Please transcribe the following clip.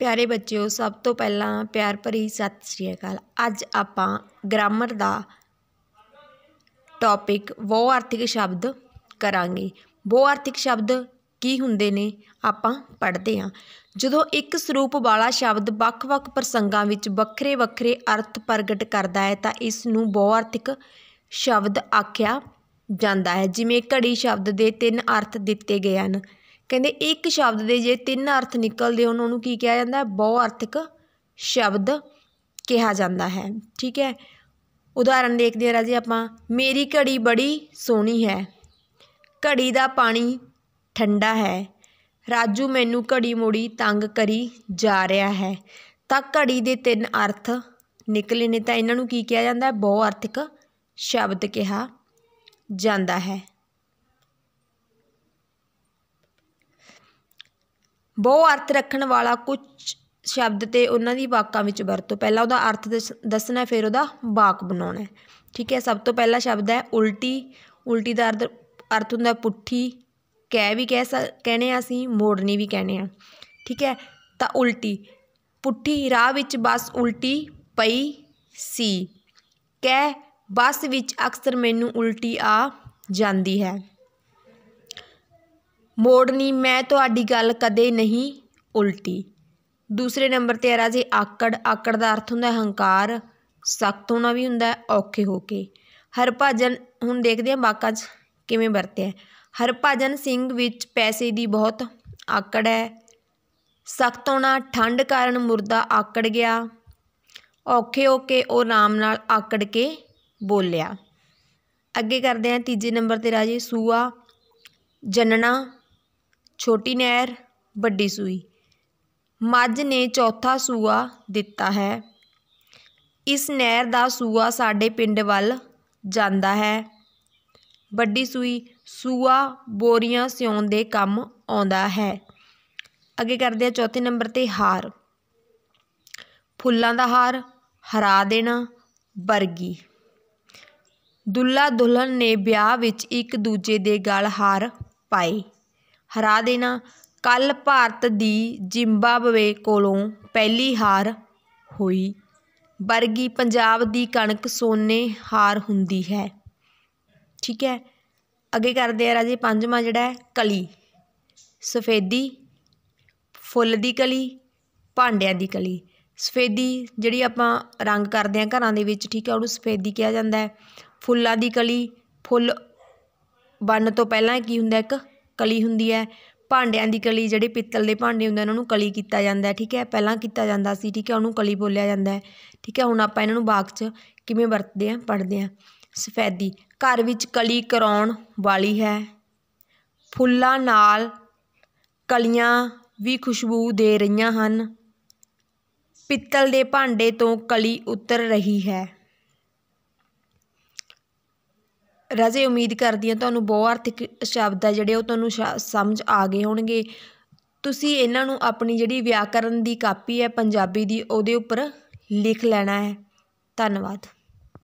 ਪਿਆਰੇ ਬੱਚਿਓ ਸਭ ਤੋਂ ਪਹਿਲਾਂ ਪਿਆਰ ਭਰੀ ਸਤਿ ਸ਼੍ਰੀ ਅਕਾਲ ਅੱਜ ਆਪਾਂ ਗ੍ਰਾਮਰ ਦਾ ਟੌਪਿਕ ਬਹੁ ਆਰਥਿਕ ਸ਼ਬਦ ਕਰਾਂਗੇ ਬਹੁ ਆਰਥਿਕ ਸ਼ਬਦ ਕੀ ਹੁੰਦੇ ਨੇ ਆਪਾਂ ਪੜ੍ਹਦੇ ਹਾਂ ਜਦੋਂ ਇੱਕ ਸਰੂਪ ਵਾਲਾ ਸ਼ਬਦ ਵੱਖ-ਵੱਖ ਪ੍ਰਸੰਗਾਂ ਵਿੱਚ ਵੱਖਰੇ-ਵੱਖਰੇ ਅਰਥ ਪ੍ਰਗਟ ਕਰਦਾ ਹੈ ਤਾਂ ਇਸ ਨੂੰ ਬਹੁ ਆਰਥਿਕ ਸ਼ਬਦ ਆਖਿਆ ਜਾਂਦਾ ਹੈ ਜਿਵੇਂ ਘੜੀ ਸ਼ਬਦ ਦੇ ਤਿੰਨ ਅਰਥ ਦਿੱਤੇ ਗਏ ਹਨ ਕਹਿੰਦੇ ਇੱਕ ਸ਼ਬਦ ਦੇ ਜੇ ਤਿੰਨ ਅਰਥ ਨਿਕਲਦੇ ਉਹਨਾਂ ਨੂੰ ਕੀ ਕਿਹਾ ਜਾਂਦਾ ਬਹੁ ਅਰਥਕ ਸ਼ਬਦ ਕਿਹਾ ਜਾਂਦਾ ਹੈ ਠੀਕ ਹੈ ਉਦਾਹਰਣ ਦੇਖਦੇ ਹਾਂ ਰਾਜੇ ਆਪਾਂ ਮੇਰੀ ਘੜੀ ਬੜੀ ਸੋਹਣੀ ਹੈ ਘੜੀ ਦਾ ਪਾਣੀ ਠੰਡਾ ਹੈ ਰਾਜੂ ਮੈਨੂੰ ਘੜੀ ਮੋੜੀ ਤੰਗ ਕਰੀ ਜਾ ਰਿਹਾ ਹੈ ਤਾਂ ਘੜੀ ਦੇ ਤਿੰਨ ਅਰਥ ਨਿਕਲੇ ਨੇ ਤਾਂ ਇਹਨਾਂ ਨੂੰ ਕੀ ਕਿਹਾ ਜਾਂਦਾ ਬਹੁ ਅਰਥਕ ਸ਼ਬਦ ਕਿਹਾ ਜਾਂਦਾ ਹੈ ਬਹੁ ਅਰਥ ਰੱਖਣ ਵਾਲਾ ਕੁਝ ਸ਼ਬਦ ਤੇ ਉਹਨਾਂ ਦੀ ਵਾਕਾਂ ਵਿੱਚ ਵਰਤੋ ਪਹਿਲਾਂ ਉਹਦਾ ਅਰਥ ਦੱਸਣਾ ਫਿਰ ਉਹਦਾ ਵਾਕ ਬਣਾਉਣਾ ਠੀਕ ਹੈ ਸਭ ਤੋਂ ਪਹਿਲਾ ਸ਼ਬਦ ਹੈ ਉਲਟੀ ਉਲਟੀ ਦਾ ਅਰਥ ਹੁੰਦਾ ਪੁੱਠੀ ਕਹਿ ਵੀ ਕਹਿ ਕਹਨੇ ਆ ਅਸੀਂ ਮੋੜਨੀ ਵੀ ਕਹਨੇ ਆ ਠੀਕ ਹੈ ਤਾਂ ਉਲਟੀ ਪੁੱਠੀ ਰਾਹ ਵਿੱਚ ਬਸ ਉਲਟੀ ਪਈ ਸੀ ਕਹਿ ਬਸ ਵਿੱਚ ਅਕਸਰ ਮੈਨੂੰ ਉਲਟੀ ਆ ਜਾਂਦੀ ਹੈ ਮੋੜਨੀ ਮੈਂ ਤੁਹਾਡੀ ਗੱਲ ਕਦੇ ਨਹੀਂ ਉਲਟੀ ਦੂਸਰੇ ਨੰਬਰ ਤੇ ਆ ਰਿਹਾ ਜੀ ਆਕੜ ਆਕੜ ਦਾ ਅਰਥ ਹੁੰਦਾ ਹੰਕਾਰ ਸਖਤ ਹੋਣਾ ਵੀ ਹੁੰਦਾ ਔਖੇ ਹੋ ਕੇ ਹਰਭਜਨ ਹੁਣ ਦੇਖਦੇ ਆ ਬਾਕਾ 'ਚ ਕਿਵੇਂ ਵਰਤਿਆ ਹਰਭਜਨ ਸਿੰਘ ਵਿੱਚ ਪੈਸੇ ਦੀ ਬਹੁਤ ਆਕੜ ਹੈ ਸਖਤ ਹੋਣਾ ਠੰਡ ਕਾਰਨ ਮੁਰਦਾ ਆਕੜ ਗਿਆ ਔਖੇ ਹੋ ਕੇ ਉਹ ਨਾਮ ਨਾਲ ਆਕੜ ਕੇ ਬੋਲਿਆ ਅੱਗੇ ਕਰਦੇ ਆ ਤੀਜੇ ਨੰਬਰ ਤੇ ਰਾਜੇ ਸੂਆ ਜਨਣਾ ਛੋਟੀ ਨਹਿਰ ਵੱਡੀ ਸੂਈ ਮੱਝ ਨੇ ਚੌਥਾ ਸੂਆ ਦਿੱਤਾ ਹੈ ਇਸ ਨਹਿਰ ਦਾ ਸੂਆ ਸਾਡੇ ਪਿੰਡ ਵੱਲ ਜਾਂਦਾ ਹੈ ਵੱਡੀ ਸੂਈ ਸੂਆ ਬੋਰੀਆਂ ਸਿਉਣ ਦੇ ਕੰਮ ਆਉਂਦਾ ਹੈ ਅੱਗੇ ਕਰਦੇ ਆ ਚੌਥੇ ਨੰਬਰ ਤੇ ਹਾਰ ਫੁੱਲਾਂ ਦਾ ਹਾਰ ਹਰਾ ਦੇਣਾ ਵਰਗੀ ਦੁੱਲਾ ਦੁਲਹਨ ਨੇ ਵਿਆਹ ਵਿੱਚ ਇੱਕ ਦੂਜੇ ਦੇ ਗਲ ਹਾਰ ਪਾਏ ਹਰਾ ਦੇਣਾ ਕੱਲ ਭਾਰਤ ਦੀ ਜ਼ਿੰਬਾਬਵੇ ਕੋਲੋਂ ਪਹਿਲੀ ਹਾਰ ਹੋਈ ਵਰਗੀ ਪੰਜਾਬ ਦੀ ਕਣਕ ਸੋਨੇ ਹਾਰ ਹੁੰਦੀ ਹੈ ਠੀਕ ਹੈ ਅੱਗੇ ਕਰਦੇ ਹਾਂ ਰਾਜੇ ਪੰਜਵਾਂ ਜਿਹੜਾ ਹੈ ਕਲੀ ਸਫੇਦੀ ਫੁੱਲ ਦੀ ਕਲੀ ਭਾਂਡਿਆਂ ਦੀ ਕਲੀ ਸਫੇਦੀ ਜਿਹੜੀ ਆਪਾਂ ਰੰਗ ਕਰਦੇ ਆ ਘਰਾਂ ਦੇ ਵਿੱਚ ਠੀਕ ਹੈ ਉਹਨੂੰ ਸਫੇਦੀ ਕਿਹਾ ਜਾਂਦਾ ਹੈ ਫੁੱਲਾਂ ਦੀ ਕਲੀ ਫੁੱਲ ਬਣਨ ਤੋਂ ਪਹਿਲਾਂ ਕੀ ਹੁੰਦਾ ਇੱਕ ਕਲੀ ਹੁੰਦੀ ਹੈ ਭਾਂਡਿਆਂ ਦੀ ਕਲੀ ਜਿਹੜੇ ਪਿੱਤਲ ਦੇ ਭਾਂਡੇ ਹੁੰਦੇ ਉਹਨਾਂ ਨੂੰ ਕਲੀ ਕੀਤਾ ਜਾਂਦਾ ਠੀਕ ਹੈ ਪਹਿਲਾਂ ਕੀਤਾ ਜਾਂਦਾ ਸੀ ਠੀਕ ਹੈ ਉਹਨੂੰ ਕਲੀ ਬੋਲਿਆ ਜਾਂਦਾ ਹੈ ਠੀਕ ਹੈ ਹੁਣ ਆਪਾਂ ਇਹਨਾਂ ਨੂੰ ਬਾਗ 'ਚ ਕਿਵੇਂ ਵਰਤਦੇ ਆ ਪੜਦੇ ਆ ਸਫੈਦੀ ਘਰ ਵਿੱਚ ਕਲੀ ਕਰਾਉਣ ਵਾਲੀ ਹੈ ਫੁੱਲਾਂ ਨਾਲ ਕਲੀਆਂ ਵੀ ਖੁਸ਼ਬੂ ਦੇ ਰਹੀਆਂ ਹਨ ਪਿੱਤਲ ਦੇ ਭਾਂਡੇ ਤੋਂ ਕਲੀ ਉਤਰ ਰਹੀ ਹੈ ਰਾਜੇ ਉਮੀਦ ਕਰਦੀ ਹਾਂ ਤੁਹਾਨੂੰ ਬਹੁ ਆਰਥਿਕ ਸ਼ਬਦ ਆ ਜਿਹੜੇ ਉਹ ਤੁਹਾਨੂੰ ਸਮਝ ਆ ਗਏ ਹੋਣਗੇ ਤੁਸੀਂ ਇਹਨਾਂ ਨੂੰ ਆਪਣੀ ਜਿਹੜੀ ਵਿਆਕਰਨ ਦੀ ਕਾਪੀ ਹੈ ਪੰਜਾਬੀ ਦੀ ਉਹਦੇ ਉੱਪਰ ਲਿਖ ਲੈਣਾ ਹੈ ਧੰਨਵਾਦ